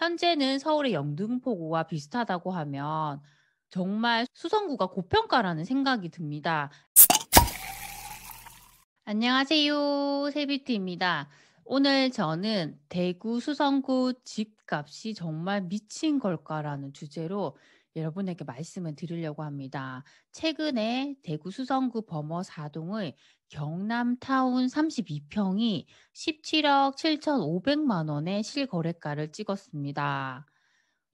현재는 서울의 영등포구와 비슷하다고 하면 정말 수성구가 고평가라는 생각이 듭니다. 안녕하세요. 세비트입니다 오늘 저는 대구 수성구 집값이 정말 미친 걸까라는 주제로 여러분에게 말씀을 드리려고 합니다. 최근에 대구 수성구 범어 4동의 경남타운 32평이 17억 7,500만 원의 실거래가를 찍었습니다.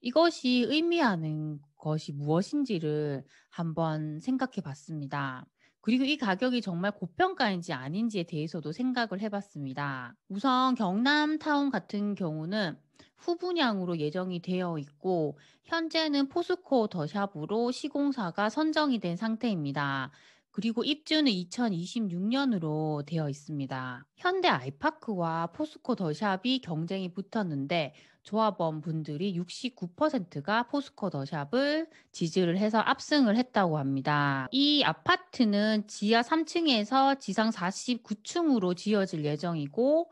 이것이 의미하는 것이 무엇인지를 한번 생각해 봤습니다. 그리고 이 가격이 정말 고평가인지 아닌지에 대해서도 생각을 해봤습니다. 우선 경남타운 같은 경우는 후분양으로 예정이 되어 있고 현재는 포스코 더샵으로 시공사가 선정이 된 상태입니다. 그리고 입주는 2026년으로 되어 있습니다. 현대 아이파크와 포스코 더샵이 경쟁이 붙었는데 조합원 분들이 69%가 포스코 더샵을 지지를 해서 압승을 했다고 합니다. 이 아파트는 지하 3층에서 지상 49층으로 지어질 예정이고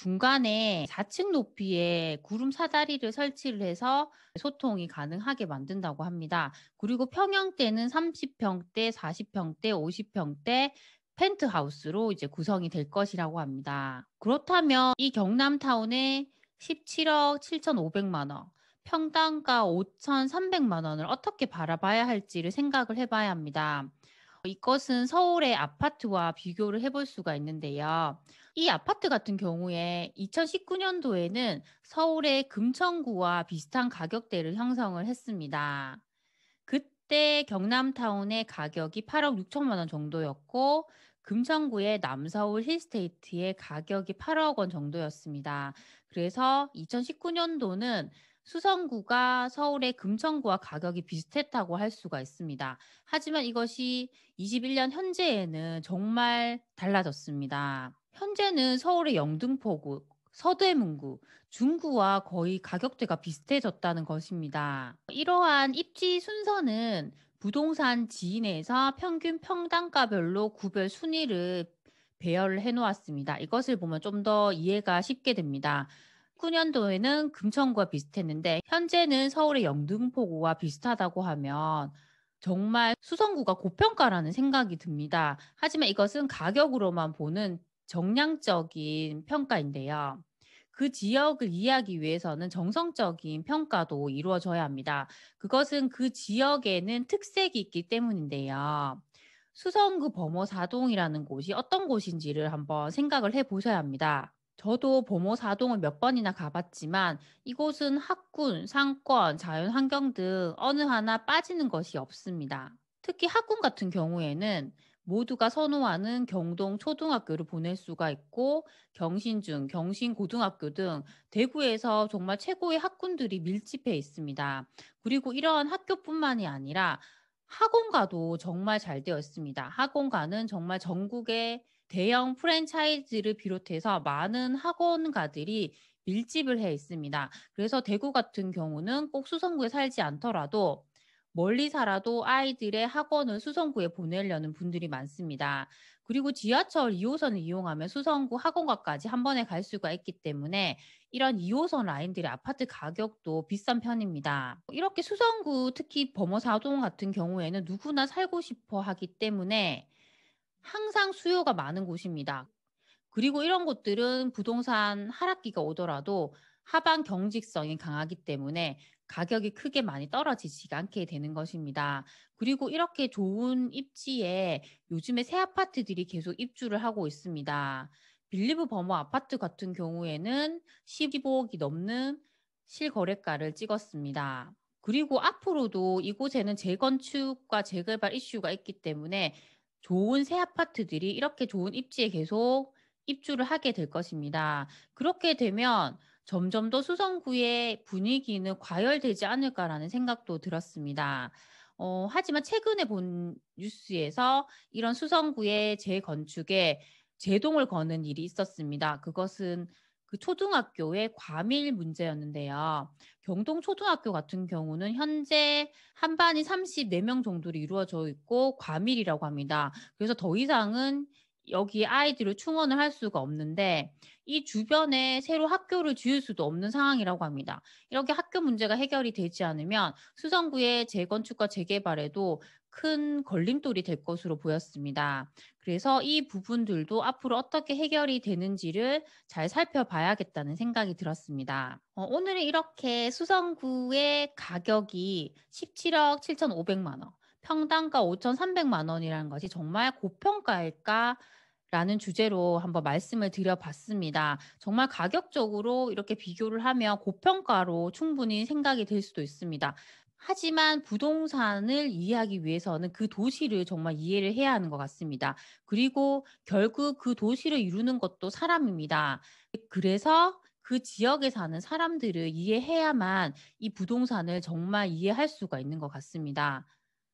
중간에 4층 높이에 구름 사다리를 설치를 해서 소통이 가능하게 만든다고 합니다. 그리고 평형대는 30평대, 40평대, 50평대 펜트하우스로 이제 구성이 될 것이라고 합니다. 그렇다면 이 경남타운에 17억 7,500만 원, 평당가 5,300만 원을 어떻게 바라봐야 할지를 생각을 해봐야 합니다. 이것은 서울의 아파트와 비교를 해볼 수가 있는데요. 이 아파트 같은 경우에 2019년도에는 서울의 금천구와 비슷한 가격대를 형성을 했습니다. 그때 경남타운의 가격이 8억 6천만 원 정도였고 금천구의 남서울 힐스테이트의 가격이 8억 원 정도였습니다. 그래서 2019년도는 수성구가 서울의 금천구와 가격이 비슷했다고 할 수가 있습니다. 하지만 이것이 21년 현재에는 정말 달라졌습니다. 현재는 서울의 영등포구, 서대문구, 중구와 거의 가격대가 비슷해졌다는 것입니다. 이러한 입지 순서는 부동산 지인에서 평균 평당가별로 구별 순위를 배열을 해 놓았습니다. 이것을 보면 좀 더 이해가 쉽게 됩니다. 19년도에는 금천구와 비슷했는데 현재는 서울의 영등포구와 비슷하다고 하면 정말 수성구가 고평가라는 생각이 듭니다. 하지만 이것은 가격으로만 보는 정량적인 평가인데요. 그 지역을 이해하기 위해서는 정성적인 평가도 이루어져야 합니다. 그것은 그 지역에는 특색이 있기 때문인데요. 수성구 범어사동이라는 곳이 어떤 곳인지를 한번 생각을 해 보셔야 합니다. 저도 범어사동을 몇 번이나 가봤지만 이곳은 학군, 상권, 자연환경 등 어느 하나 빠지는 것이 없습니다. 특히 학군 같은 경우에는 모두가 선호하는 경동 초등학교를 보낼 수가 있고 경신중, 경신고등학교 등 대구에서 정말 최고의 학군들이 밀집해 있습니다. 그리고 이러한 학교뿐만이 아니라 학원가도 정말 잘 되어 있습니다. 학원가는 정말 전국의 대형 프랜차이즈를 비롯해서 많은 학원가들이 밀집을 해 있습니다. 그래서 대구 같은 경우는 꼭 수성구에 살지 않더라도 멀리 살아도 아이들의 학원을 수성구에 보내려는 분들이 많습니다. 그리고 지하철 2호선을 이용하면 수성구 학원가까지 한 번에 갈 수가 있기 때문에 이런 2호선 라인들의 아파트 가격도 비싼 편입니다. 이렇게 수성구 특히 범어 사동 같은 경우에는 누구나 살고 싶어 하기 때문에 항상 수요가 많은 곳입니다. 그리고 이런 곳들은 부동산 하락기가 오더라도 하방 경직성이 강하기 때문에 가격이 크게 많이 떨어지지 않게 되는 것입니다. 그리고 이렇게 좋은 입지에 요즘에 새 아파트들이 계속 입주를 하고 있습니다. 빌리브 버머 아파트 같은 경우에는 15억이 넘는 실거래가를 찍었습니다. 그리고 앞으로도 이곳에는 재건축과 재개발 이슈가 있기 때문에 좋은 새 아파트들이 이렇게 좋은 입지에 계속 입주를 하게 될 것입니다. 그렇게 되면 점점 더 수성구의 분위기는 과열되지 않을까라는 생각도 들었습니다. 어, 하지만 최근에 본 뉴스에서 이런 수성구의 재건축에 제동을 거는 일이 있었습니다. 그것은 그 초등학교의 과밀 문제였는데요. 경동 초등학교 같은 경우는 현재 한 반이 34명 정도로 이루어져 있고 과밀이라고 합니다. 그래서 더 이상은 여기 아이들을 충원을 할 수가 없는데 이 주변에 새로 학교를 지을 수도 없는 상황이라고 합니다. 이렇게 학교 문제가 해결이 되지 않으면 수성구의 재건축과 재개발에도 큰 걸림돌이 될 것으로 보였습니다. 그래서 이 부분들도 앞으로 어떻게 해결이 되는지를 잘 살펴봐야겠다는 생각이 들었습니다. 어, 오늘은 이렇게 수성구의 가격이 17억 7,500만 원, 평당가 5,300만 원이라는 것이 정말 고평가일까? 라는 주제로 한번 말씀을 드려봤습니다. 정말 가격적으로 이렇게 비교를 하면 고평가로 충분히 생각이 될 수도 있습니다. 하지만 부동산을 이해하기 위해서는 그 도시를 정말 이해를 해야 하는 것 같습니다. 그리고 결국 그 도시를 이루는 것도 사람입니다. 그래서 그 지역에 사는 사람들을 이해해야만 이 부동산을 정말 이해할 수가 있는 것 같습니다.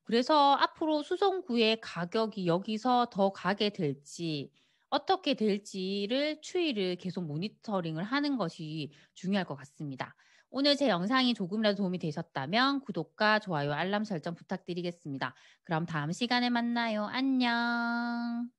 그래서 앞으로 수송구의 가격이 여기서 더 가게 될지 어떻게 될지를 추이를 계속 모니터링을 하는 것이 중요할 것 같습니다. 오늘 제 영상이 조금이라도 도움이 되셨다면 구독과 좋아요, 알람 설정 부탁드리겠습니다. 그럼 다음 시간에 만나요. 안녕.